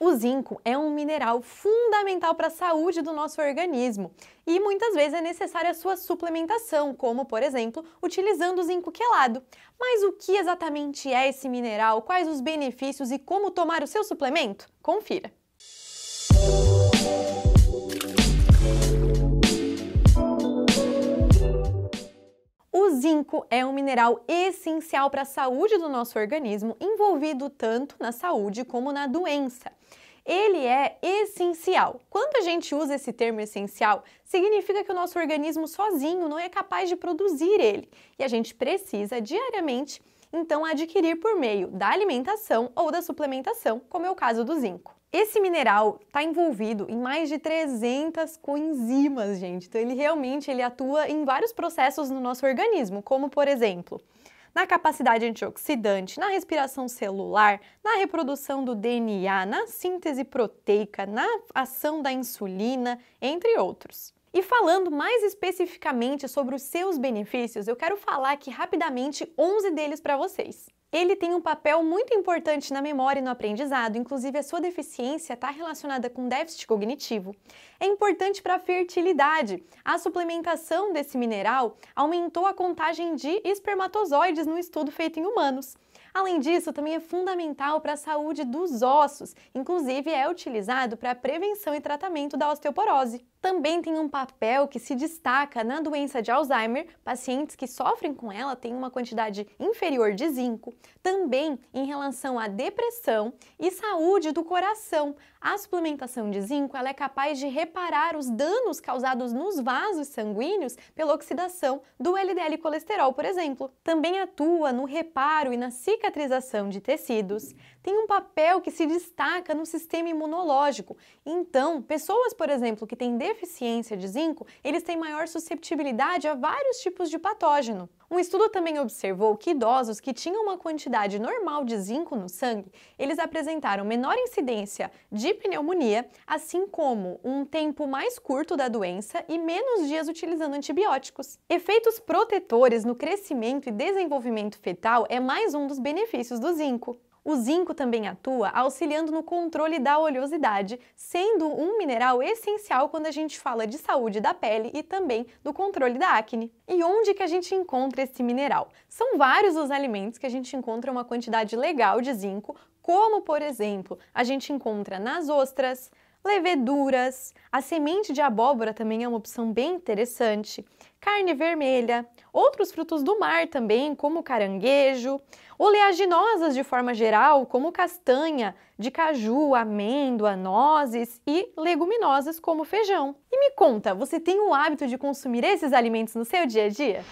O zinco é um mineral fundamental para a saúde do nosso organismo e muitas vezes é necessária a sua suplementação, como, por exemplo, utilizando o zinco quelado. Mas o que exatamente é esse mineral? Quais os benefícios e como tomar o seu suplemento? Confira! ferro é um mineral essencial para a saúde do nosso organismo, envolvido tanto na saúde como na doença. Ele é essencial. Quando a gente usa esse termo essencial, significa que o nosso organismo sozinho não é capaz de produzir ele e a gente precisa diariamente então adquirir por meio da alimentação ou da suplementação, como é o caso do zinco. Esse mineral está envolvido em mais de 300 coenzimas, gente. Então ele realmente ele atua em vários processos no nosso organismo, como por exemplo, na capacidade antioxidante, na respiração celular, na reprodução do DNA, na síntese proteica, na ação da insulina, entre outros. E falando mais especificamente sobre os seus benefícios, eu quero falar aqui rapidamente 11 deles para vocês. Ele tem um papel muito importante na memória e no aprendizado, inclusive a sua deficiência está relacionada com déficit cognitivo. É importante para a fertilidade. A suplementação desse mineral aumentou a contagem de espermatozoides no estudo feito em humanos. Além disso, também é fundamental para a saúde dos ossos, inclusive é utilizado para prevenção e tratamento da osteoporose. Também tem um papel que se destaca na doença de Alzheimer, pacientes que sofrem com ela têm uma quantidade inferior de zinco. Também em relação à depressão e saúde do coração. A suplementação de zinco ela é capaz de reparar os danos causados nos vasos sanguíneos pela oxidação do LDL colesterol, por exemplo. Também atua no reparo e na cicatrização cicatrização de tecidos, tem um papel que se destaca no sistema imunológico. Então, pessoas, por exemplo, que têm deficiência de zinco, eles têm maior susceptibilidade a vários tipos de patógeno. Um estudo também observou que idosos que tinham uma quantidade normal de zinco no sangue, eles apresentaram menor incidência de pneumonia, assim como um tempo mais curto da doença e menos dias utilizando antibióticos. Efeitos protetores no crescimento e desenvolvimento fetal é mais um dos benefícios do zinco. O zinco também atua auxiliando no controle da oleosidade, sendo um mineral essencial quando a gente fala de saúde da pele e também do controle da acne. E onde que a gente encontra esse mineral? São vários os alimentos que a gente encontra uma quantidade legal de zinco, como por exemplo, a gente encontra nas ostras, leveduras, a semente de abóbora também é uma opção bem interessante carne vermelha, outros frutos do mar também, como caranguejo, oleaginosas de forma geral, como castanha, de caju, amêndoa, nozes e leguminosas como feijão. E me conta, você tem o hábito de consumir esses alimentos no seu dia a dia?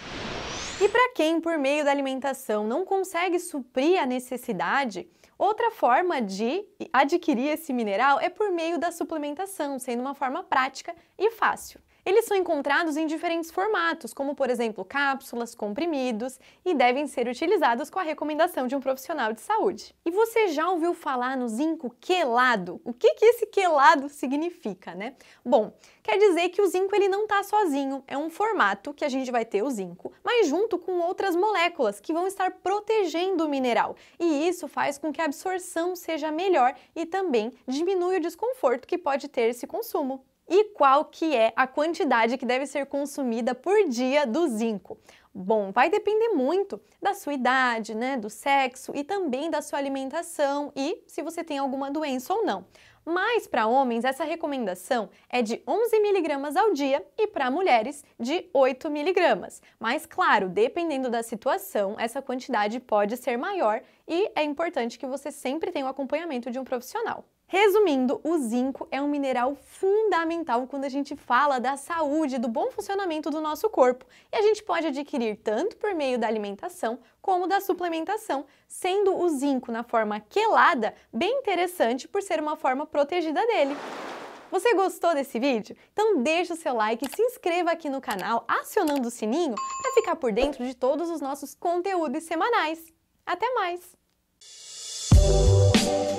E para quem, por meio da alimentação, não consegue suprir a necessidade, outra forma de adquirir esse mineral é por meio da suplementação, sendo uma forma prática e fácil. Eles são encontrados em diferentes formatos, como por exemplo cápsulas, comprimidos, e devem ser utilizados com a recomendação de um profissional de saúde. E você já ouviu falar no zinco quelado? O que, que esse quelado significa, né? Bom, quer dizer que o zinco ele não está sozinho, é um formato que a gente vai ter o zinco, mas junto com outras moléculas que vão estar protegendo o mineral. E isso faz com que a absorção seja melhor e também diminui o desconforto que pode ter esse consumo e qual que é a quantidade que deve ser consumida por dia do zinco. Bom, vai depender muito da sua idade, né, do sexo e também da sua alimentação e se você tem alguma doença ou não. Mas para homens essa recomendação é de 11 miligramas ao dia e para mulheres de 8 miligramas. Mas claro, dependendo da situação, essa quantidade pode ser maior e é importante que você sempre tenha o acompanhamento de um profissional. Resumindo, o zinco é um mineral fundamental quando a gente fala da saúde, do bom funcionamento do nosso corpo, e a gente pode adquirir tanto por meio da alimentação como da suplementação, sendo o zinco na forma quelada bem interessante por ser uma forma protegida dele. Você gostou desse vídeo? Então deixa o seu like, se inscreva aqui no canal acionando o sininho para ficar por dentro de todos os nossos conteúdos semanais. Até mais! Música